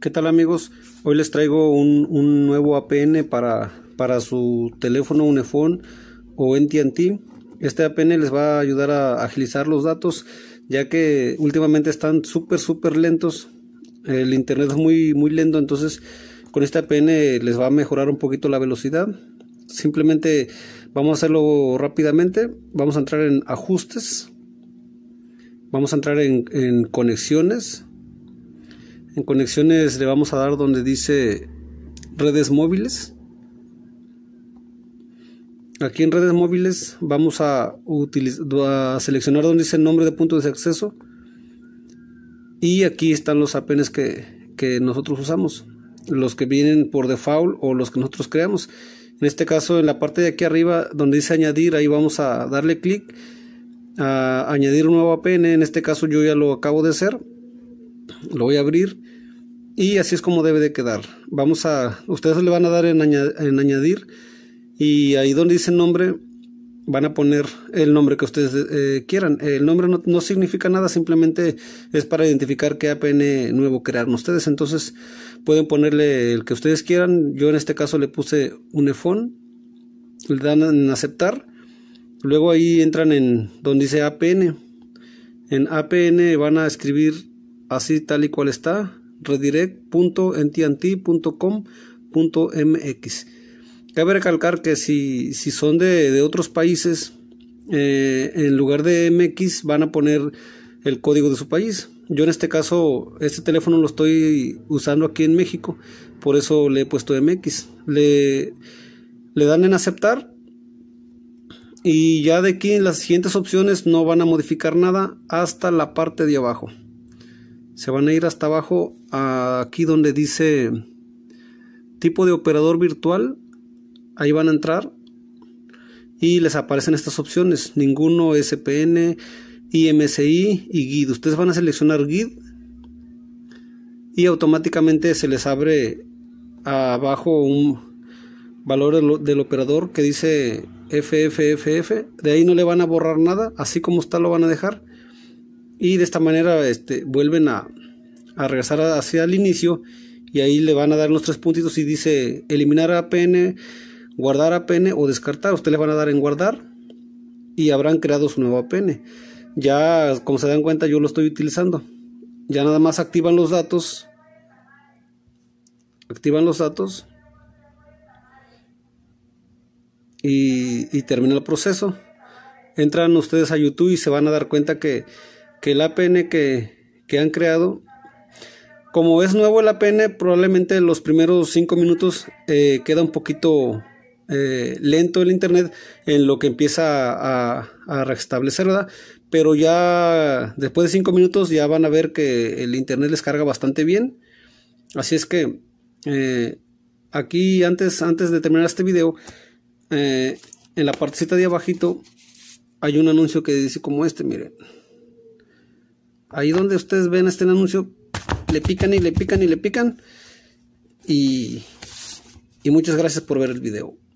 ¿Qué tal amigos? Hoy les traigo un, nuevo APN para, para, su teléfono Unifone o NTNT. Este APN les va a ayudar a agilizar los datos ya que últimamente están súper súper lentos. El internet es muy, muy lento, entonces con este APN les va a mejorar un poquito la velocidad. Simplemente vamos a hacerlo rápidamente. Vamos a entrar en ajustes. Vamos a entrar en conexiones en conexiones le vamos a dar donde dice redes móviles. Aquí en redes móviles vamos a, seleccionar donde dice nombre de punto de acceso. Y aquí están los APNs que, que, nosotros usamos, los que vienen por default o los que nosotros creamos. En este caso, en la parte de aquí arriba donde dice añadir, ahí vamos a darle clic a añadir un nuevo APN. En este caso, yo ya lo acabo de hacer lo voy a abrir y así es como debe de quedar. Vamos a, ustedes le van a dar en, añadir, y ahí donde dice nombre van a poner el nombre que ustedes eh, quieran. El nombre no, significa nada, simplemente es para identificar qué APN nuevo crearon ustedes. Entonces pueden ponerle el que ustedes quieran. Yo en este caso le puse un Le dan en aceptar. Luego ahí entran en donde dice APN. En APN van a escribir así tal y cual está, redirect.ntnt.com.mx Cabe recalcar que si, si son de, otros países, eh, en lugar de MX van a poner el código de su país. Yo en este caso, este teléfono lo estoy usando aquí en México, por eso le he puesto MX. Le, le dan en aceptar y ya de aquí en las siguientes opciones no van a modificar nada hasta la parte de abajo se van a ir hasta abajo aquí donde dice tipo de operador virtual ahí van a entrar y les aparecen estas opciones ninguno SPN IMSI y GUID ustedes van a seleccionar GUID y automáticamente se les abre abajo un valor del, operador que dice FFFF de ahí no le van a borrar nada así como está lo van a dejar y de esta manera este, vuelven a, a regresar hacia el inicio y ahí le van a dar los tres puntitos y dice eliminar APN, guardar APN o descartar. Ustedes le van a dar en guardar y habrán creado su nuevo APN. Ya, como se dan cuenta, yo lo estoy utilizando. Ya nada más activan los datos. Activan los datos. Y, y termina el proceso. Entran ustedes a YouTube y se van a dar cuenta que, que el APN que, que han creado como es nuevo el APN, probablemente los primeros 5 minutos eh, queda un poquito eh, lento el internet en lo que empieza a, a restablecer, ¿verdad? Pero ya después de 5 minutos ya van a ver que el internet les carga bastante bien. Así es que eh, aquí antes, antes de terminar este video, en la partecita de abajito hay un anuncio que dice como este, miren. Ahí donde ustedes ven este anuncio, le pican y le pican y le pican. Y, y muchas gracias por ver el video.